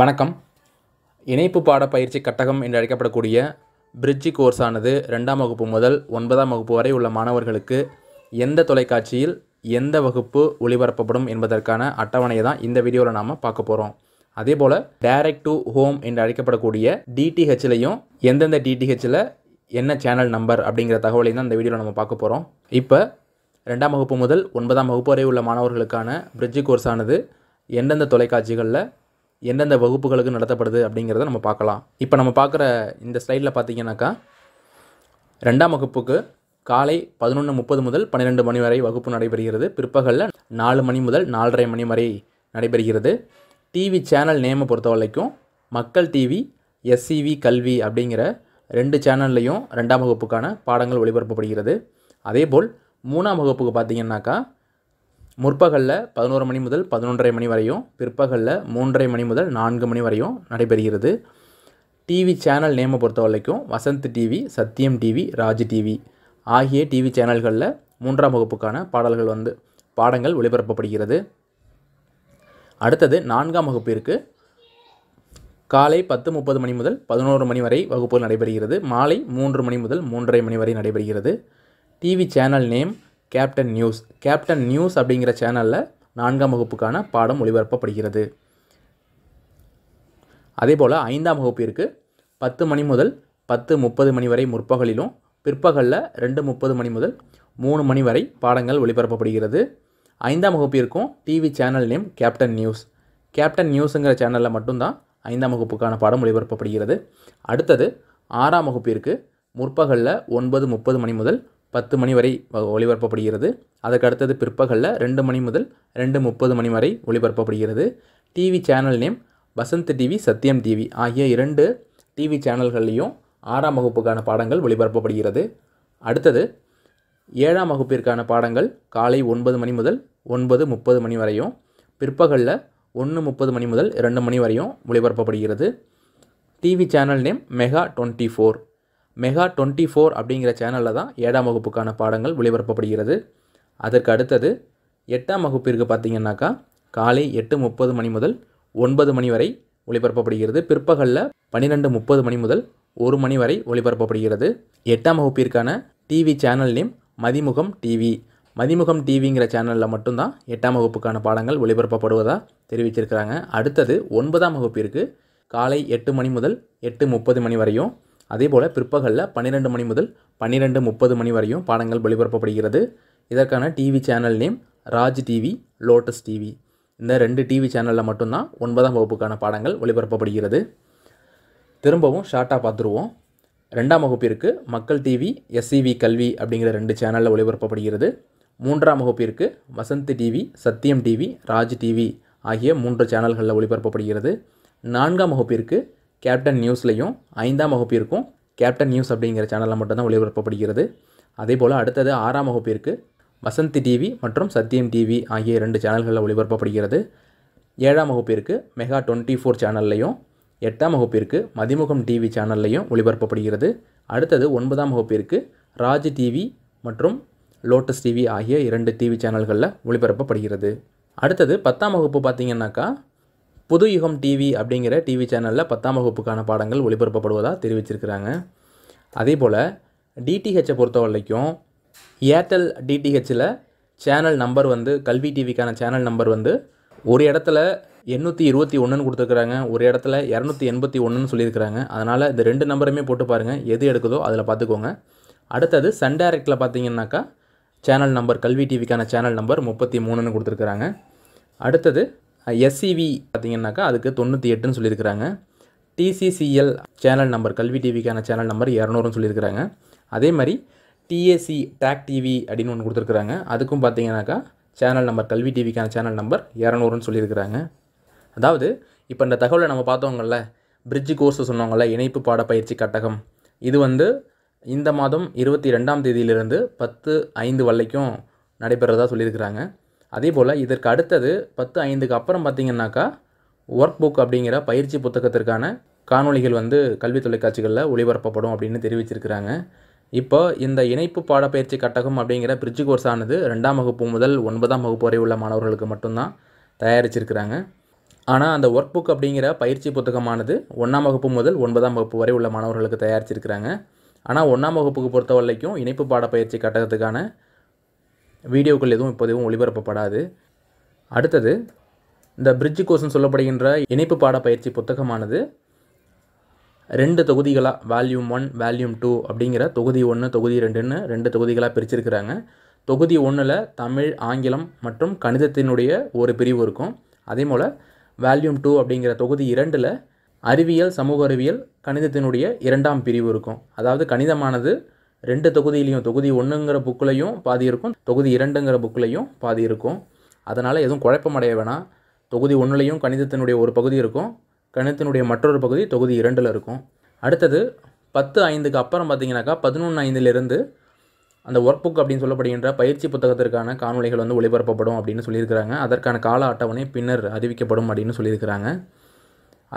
வணக்கம் இணைப்பு பாட பயிற்சி கட்டகம் என்று அழைக்கப்படக்கூடிய பிரிட்ஜி கோர்ஸானது ரெண்டாம் வகுப்பு முதல் ஒன்பதாம் வகுப்பு வரை உள்ள மாணவர்களுக்கு எந்த தொலைக்காட்சியில் எந்த வகுப்பு ஒளிபரப்பப்படும் என்பதற்கான அட்டவணையை தான் இந்த வீடியோவில் நாம் பார்க்க போகிறோம் அதே போல் டைரக்ட் டு ஹோம் என்று அழைக்கப்படக்கூடிய டிடிஹெச்லையும் எந்தெந்த டிடிஹெச்சில் என்ன சேனல் நம்பர் அப்படிங்கிற தகவலையும் தான் இந்த வீடியோவில் நம்ம பார்க்க போகிறோம் இப்போ ரெண்டாம் வகுப்பு முதல் ஒன்பதாம் வகுப்பு வரை உள்ள மாணவர்களுக்கான பிரிட்ஜி கோர்ஸானது எந்தெந்த தொலைக்காட்சிகளில் எந்தெந்த வகுப்புகளுக்கு நடத்தப்படுது அப்படிங்கிறத நம்ம பார்க்கலாம் இப்போ நம்ம பார்க்குற இந்த ஸ்லைடில் பார்த்தீங்கன்னாக்கா ரெண்டாம் வகுப்புக்கு காலை பதினொன்று முப்பது முதல் பன்னிரெண்டு மணி வரை வகுப்பு நடைபெறுகிறது பிற்பகலில் நாலு மணி முதல் நாலரை மணி வரை நடைபெறுகிறது டிவி சேனல் நேமை பொறுத்த வரைக்கும் மக்கள் டிவி எஸ்சிவி கல்வி அப்படிங்கிற ரெண்டு சேனல்லையும் ரெண்டாம் வகுப்புக்கான பாடங்கள் ஒளிபரப்பப்படுகிறது அதேபோல் மூணாம் வகுப்புக்கு பார்த்தீங்கன்னாக்கா முற்பகலில் பதினோரு மணி முதல் பதினொன்றரை மணி வரையும் பிற்பகலில் மூன்றரை மணி முதல் நான்கு மணி வரையும் நடைபெறுகிறது டிவி சேனல் நேமை பொறுத்த வரைக்கும் Vasanth TV Sathiyam TV Raj TV ஆகிய டிவி சேனல்களில் மூன்றாம் வகுப்புக்கான பாடல்கள் வந்து பாடங்கள் ஒளிபரப்பப்படுகிறது அடுத்தது நான்காம் வகுப்பு இருக்குது காலை பத்து முப்பது மணி முதல் பதினோரு மணி வரை வகுப்புகள் நடைபெறுகிறது மாலை மூன்று மணி முதல் மூன்றரை மணி வரை நடைபெறுகிறது TV channel name Captain News Captain News அப்படிங்கிற சேனலில் நான்காம் வகுப்புக்கான பாடம் ஒளிபரப்பப்படுகிறது அதே போல் ஐந்தாம் வகுப்பிற்கு பத்து மணி முதல் பத்து முப்பது மணி வரை முற்பகலிலும் பிற்பகலில் ரெண்டு முப்பது மணி முதல் மூணு மணி வரை பாடங்கள் ஒளிபரப்பப்படுகிறது ஐந்தாம் வகுப்பிற்கும் TV channel name Captain News Captain நியூஸுங்கிற சேனலில் மட்டும்தான் ஐந்தாம் வகுப்புக்கான பாடம் ஒளிபரப்பப்படுகிறது அடுத்தது ஆறாம் வகுப்பிற்கு முற்பகலில் ஒன்பது முப்பது மணி முதல் பத்து மணி வரை ஒளிபரப்பப்படுகிறது அதுக்கு அடுத்தது பிற்பகலில் ரெண்டு மணி முதல் ரெண்டு முப்பது மணி வரை ஒளிபரப்பப்படுகிறது TV channel name Vasanth TV Sathyam TV ஆகிய இரண்டு டிவி சேனல்கள்லேயும் ஆறாம் வகுப்புக்கான பாடங்கள் ஒளிபரப்பப்படுகிறது அடுத்தது ஏழாம் வகுப்பிற்கான பாடங்கள் காலை ஒன்பது மணி முதல் ஒன்பது முப்பது மணி வரையும் பிற்பகலில் ஒன்று முப்பது மணி முதல் ரெண்டு மணி வரையும் ஒளிபரப்பப்படுகிறது TV channel name Mega twenty four Mega twenty four அப்படிங்கிற சேனலில் தான் ஏழாம் வகுப்புக்கான பாடங்கள் ஒளிபரப்பப்படுகிறது அதற்கு அடுத்தது எட்டாம் வகுப்பிற்கு பார்த்தீங்கன்னாக்கா காலை எட்டு முப்பது மணி முதல் ஒன்பது மணி வரை ஒளிபரப்பப்படுகிறது பிற்பகலில் பன்னிரெண்டு முப்பது மணி முதல் ஒரு மணி வரை ஒளிபரப்பப்படுகிறது எட்டாம் வகுப்பிற்கான TV channel name Mathimugam TV Mathimugam டிவிங்கிற சேனலில் மட்டும்தான் எட்டாம் வகுப்புக்கான பாடங்கள் ஒளிபரப்பப்படுவதாக தெரிவிச்சிருக்கிறாங்க அடுத்தது ஒன்பதாம் வகுப்பிற்கு காலை எட்டு மணி முதல் எட்டு முப்பது மணி வரையும் அதே போல் பிற்பகலில் பன்னிரெண்டு மணி முதல் பன்னிரெண்டு முப்பது மணி வரையும் பாடங்கள் ஒளிபரப்பப்படுகிறது இதற்கான TV channel name Raj TV Lotus TV இந்த ரெண்டு டிவி சேனலில் மட்டும்தான் ஒன்பதாம் வகுப்புக்கான பாடங்கள் ஒளிபரப்பப்படுகிறது திரும்பவும் ஷார்ட்டாக பார்த்துருவோம் ரெண்டாம் வகுப்பிற்கு மக்கள் டிவி எஸ்சிவி கல்வி அப்படிங்கிற ரெண்டு சேனலில் ஒளிபரப்பப்படுகிறது மூன்றாம் வகுப்பிற்கு Vasanth TV Sathiyam TV Raj TV ஆகிய மூன்று சேனல்களில் ஒளிபரப்பப்படுகிறது நான்காம் வகுப்பிற்கு கேப்டன் நியூஸ்லையும் ஐந்தாம் வகுப்பிற்கும் கேப்டன் நியூஸ் அப்படிங்கிற சேனலில் மட்டும்தான் ஒளிபரப்பப்படுகிறது அதே போல் அடுத்தது ஆறாம் வகுப்பிற்கு வசந்தி டிவி மற்றும் சத்தியம் டிவி ஆகிய இரண்டு சேனல்களில் ஒளிபரப்பப்படுகிறது ஏழாம் வகுப்பிற்கு மெகா டுவெண்ட்டி ஃபோர் சேனல்லையும் எட்டாம் வகுப்பிற்கு மதிமுகம் டிவி சேனல்லையும் ஒளிபரப்பப்படுகிறது அடுத்தது ஒன்பதாம் வகுப்பிற்கு ராஜ் டிவி மற்றும் லோட்டஸ் டிவி ஆகிய இரண்டு டிவி சேனல்களில் ஒளிபரப்பப்படுகிறது அடுத்தது பத்தாம் வகுப்பு பார்த்திங்கன்னாக்கா புது யுகம் டிவி அப்படிங்கிற டிவி சேனலில் பத்தாம் வகுப்புக்கான பாடங்கள் ஒளிபரப்பப்படுவதாக தெரிவிச்சிருக்கிறாங்க அதே போல் டிடிஹெச்சை பொறுத்த வரைக்கும் ஏர்டெல் டிடிஹெச்சில் சேனல் நம்பர் வந்து கல்வி டிவிக்கான சேனல் நம்பர் வந்து ஒரு இடத்துல எண்ணூற்றி இருபத்தி ஒன்றுன்னு கொடுத்துருக்குறாங்க ஒரு இடத்துல இரநூத்தி எண்பத்தி ஒன்றுன்னு சொல்லியிருக்கிறாங்க அதனால் இந்த ரெண்டு நம்பருமே போட்டு பாருங்கள் எது எடுக்குதோ அதில் பார்த்துக்கோங்க அடுத்தது சன் டைரக்டில் பார்த்தீங்கன்னாக்கா சேனல் நம்பர் கல்வி டிவிக்கான சேனல் நம்பர் முப்பத்தி மூணுன்னு கொடுத்துருக்குறாங்க அடுத்தது எஸ்சிவி பார்த்திங்கனாக்கா அதுக்கு தொண்ணூற்றி எட்டுன்னு சொல்லியிருக்கிறாங்க டிசிசிஎல் சேனல் நம்பர் கல்வி டிவிக்கான சேனல் நம்பர் இரநூறுன்னு சொல்லியிருக்கிறாங்க அதே மாதிரி டிஏசி டேக் டிவி அப்படின்னு ஒன்று கொடுத்துருக்குறாங்க அதுக்கும் பார்த்தீங்கன்னாக்கா சேனல் நம்பர் கல்வி டிவிக்கான சேனல் நம்பர் இரநூறுன்னு சொல்லியிருக்கிறாங்க அதாவது இப்போ இந்த தகவலை நம்ம பார்த்தோங்கள்ல பிரிட்ஜு கோர்ஸ் சொன்னாங்கள்ல இணைப்பு பாட பயிற்சி கட்டகம் இது வந்து இந்த மாதம் இருபத்தி ரெண்டாம் தேதியிலிருந்து பத்து ஐந்து வரைக்கும் நடைபெறதா சொல்லியிருக்கிறாங்க அதே போல் இதற்கு அடுத்தது பத்து ஐந்துக்கு அப்புறம் பார்த்தீங்கன்னாக்கா ஒர்க் புக் அப்படிங்கிற பயிற்சி புத்தகத்திற்கான காணொலிகள் வந்து கல்வி தொலைக்காட்சிகளில் ஒளிபரப்பப்படும் அப்படின்னு தெரிவிச்சிருக்கிறாங்க இப்போ இந்த இணைப்பு பாடப்பயிற்சி கட்டகம் அப்படிங்கிற பிரிட்ஜு கோர்ஸ் ஆனது ரெண்டாம் வகுப்பு முதல் ஒன்பதாம் வகுப்பு வரை உள்ள மாணவர்களுக்கு மட்டும்தான் தயாரிச்சிருக்கிறாங்க ஆனால் அந்த ஒர்க் புக் அப்படிங்கிற பயிற்சி புத்தகமானது ஒன்றாம் வகுப்பு முதல் ஒன்பதாம் வகுப்பு வரை உள்ள மாணவர்களுக்கு தயாரிச்சிருக்கிறாங்க ஆனால் ஒன்றாம் வகுப்புக்கு பொறுத்த வரைக்கும் இணைப்பு பாடப்பயிற்சி கட்டகத்துக்கான வீடியோக்கள் எதுவும் இப்போ எதுவும் ஒளிபரப்பப்படாது அடுத்தது இந்த பிரிட்ஜ் கோர்ஸ்னு சொல்லப்படுகின்ற இணைப்பு பாட பயிற்சி புத்தகமானது ரெண்டு தொகுதிகளாக வேல்யூம் ஒன் வேல்யூம் டூ அப்படிங்கிற தொகுதி ஒன்று தொகுதி ரெண்டுன்னு ரெண்டு தொகுதிகளாக பிரிச்சிருக்கிறாங்க தொகுதி ஒன்றில் தமிழ் ஆங்கிலம் மற்றும் கணிதத்தினுடைய ஒரு பிரிவு இருக்கும் அதே போல் வேல்யூம் டூ அப்படிங்கிற தொகுதி இரண்டில் அறிவியல் சமூக அறிவியல் கணிதத்தினுடைய இரண்டாம் பிரிவு இருக்கும் அதாவது கணிதமானது ரெண்டு தொகுதியிலையும் தொகுதி ஒன்றுங்கிற புக்கிலையும் பாதி இருக்கும் தொகுதி இரண்டுங்கிற புக்கிலையும் பாதி இருக்கும் அதனால் எதுவும் குழப்பமடைய வேணாம் தொகுதி ஒன்றுலையும் கணிதத்தினுடைய ஒரு பகுதி இருக்கும் கணிதத்தினுடைய மற்றொரு பகுதி தொகுதி இரண்டில் இருக்கும் அடுத்தது பத்து ஐந்துக்கு அப்புறம் பார்த்தீங்கன்னாக்கா பதினொன்று ஐந்துலேருந்து அந்த ஒர்க் புக் அப்படின்னு சொல்லப்படுகின்ற பயிற்சி புத்தகத்திற்கான காணொலிகள் வந்து ஒளிபரப்பப்படும் அப்படின்னு சொல்லியிருக்கிறாங்க அதற்கான கால அட்டவணை பின்னர் அறிவிக்கப்படும் அப்படின்னு சொல்லியிருக்கிறாங்க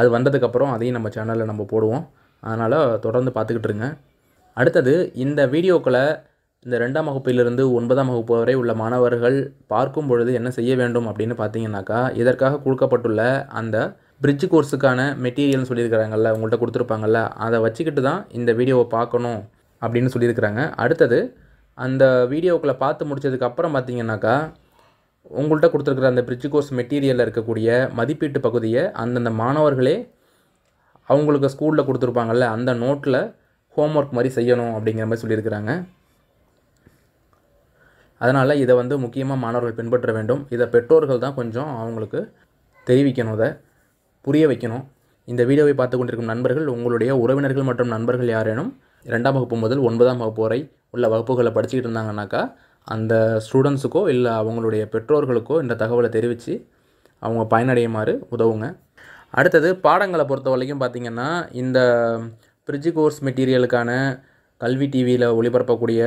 அது வந்ததுக்கப்புறம் அதையும் நம்ம சேனலில் நம்ம போடுவோம் அதனால் தொடர்ந்து பார்த்துக்கிட்டுருங்க அடுத்தது இந்த வீடியோக்களை இந்த ரெண்டாம் வகுப்பிலிருந்து ஒன்பதாம் வகுப்பு வரை உள்ள மாணவர்கள் பார்க்கும் பொழுது என்ன செய்ய வேண்டும் அப்படின்னு பார்த்தீங்கன்னாக்கா இதற்காக கொடுக்கப்பட்டுள்ள அந்த பிரிட்ஜ் கோர்ஸுக்கான மெட்டீரியல்னு சொல்லியிருக்கிறாங்கல்ல உங்கள்கிட்ட கொடுத்துருப்பாங்கல்ல அதை வச்சுக்கிட்டு தான் இந்த வீடியோவை பார்க்கணும் அப்படின்னு சொல்லியிருக்கிறாங்க அடுத்தது அந்த வீடியோக்களை பார்த்து முடித்ததுக்கப்புறம் பார்த்தீங்கன்னாக்கா உங்கள்கிட்ட கொடுத்துருக்குற அந்த பிரிட்ஜ் கோர்ஸ் மெட்டீரியலில் இருக்கக்கூடிய மதிப்பீட்டு பகுதியை அந்தந்த மாணவர்களே அவங்களுக்கு ஸ்கூலில் கொடுத்துருப்பாங்கல்ல அந்த நோட்டில் ஹோம் ஒர்க் மாதிரி செய்யணும் அப்படிங்கிற மாதிரி சொல்லியிருக்கிறாங்க அதனால் இதை வந்து முக்கியமாக மாணவர்கள் பின்பற்ற வேண்டும் இதை பெற்றோர்கள் தான் கொஞ்சம் அவங்களுக்கு தெரிவிக்கணும் இதை புரிய வைக்கணும் இந்த வீடியோவை பார்த்து கொண்டிருக்கும் நண்பர்கள் உங்களுடைய உறவினர்கள் மற்றும் நண்பர்கள் யாரேனும் ரெண்டாம் வகுப்பு முதல் ஒன்பதாம் வகுப்பு வரை உள்ள வகுப்புகளை படிச்சுக்கிட்டு இருந்தாங்கன்னாக்கா அந்த ஸ்டூடெண்ட்ஸுக்கோ இல்லை அவங்களுடைய பெற்றோர்களுக்கோ இந்த தகவலை தெரிவித்து அவங்க பயனடையுமாறு உதவுங்க அடுத்தது பாடங்களை பொறுத்த வரைக்கும் பார்த்திங்கன்னா இந்த பிரிட்ஜு கோர்ஸ் மெட்டீரியலுக்கான கல்வி டிவியில் ஒளிபரப்பக்கூடிய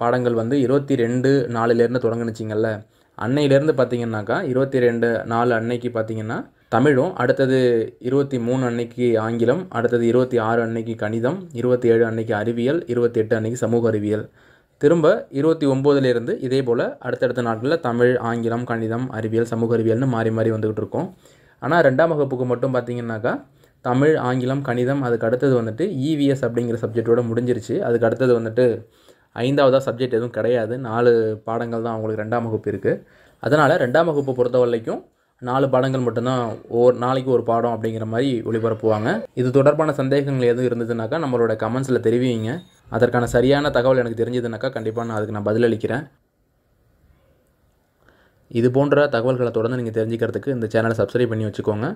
பாடங்கள் வந்து இருபத்தி ரெண்டு நாலுலேருந்து தொடங்கினுச்சிங்கல்ல அன்னையிலேருந்து பார்த்தீங்கன்னாக்கா இருபத்தி ரெண்டு நாலு அன்னைக்கு பார்த்தீங்கன்னா தமிழும் அடுத்தது இருபத்தி மூணு அன்னைக்கு ஆங்கிலம் அடுத்தது இருபத்தி ஆறு அன்னைக்கு கணிதம் இருபத்தி ஏழு அன்னைக்கு அறிவியல் இருபத்தி எட்டு அன்னைக்கு சமூக அறிவியல் திரும்ப இருபத்தி ஒம்போதுலேருந்து இதே போல் அடுத்தடுத்த நாட்களில் தமிழ் ஆங்கிலம் கணிதம் அறிவியல் சமூக அறிவியல்னு மாறி மாறி வந்துக்கிட்டு இருக்கோம் ஆனால் ரெண்டாம் வகுப்புக்கு மட்டும் பார்த்திங்கனாக்கா தமிழ் ஆங்கிலம் கணிதம் அதுக்கு அடுத்தது வந்துட்டு இவிஎஸ் e அப்படிங்கிற சப்ஜெக்டோட முடிஞ்சிருச்சு அதுக்கு அடுத்தது வந்துட்டு ஐந்தாவதாக சப்ஜெக்ட் எதுவும் கிடையாது நாலு பாடங்கள் தான் அவங்களுக்கு ரெண்டாம் வகுப்பு இருக்குது அதனால் ரெண்டாம் வகுப்பு பொறுத்த வரைக்கும் நாலு பாடங்கள் மட்டும்தான் ஒவ்வொரு நாளைக்கு ஒரு பாடம் அப்படிங்கிற மாதிரி ஒளிபரப்புவாங்க இது தொடர்பான சந்தேகங்கள் எதுவும் இருந்ததுனாக்கா நம்மளோட கமெண்ட்ஸில் தெரிவிங்க அதற்கான சரியான தகவல் எனக்கு தெரிஞ்சதுனாக்கா கண்டிப்பாக நான் அதுக்கு நான் பதிலளிக்கிறேன் இது போன்ற தகவல்களை தொடர்ந்து நீங்கள் தெரிஞ்சுக்கிறதுக்கு இந்த சேனலை சப்ஸ்கிரைப் பண்ணி வச்சுக்கோங்க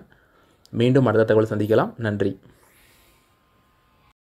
மீண்டும் அடுத்த தகவல் சந்திக்கலாம் நன்றி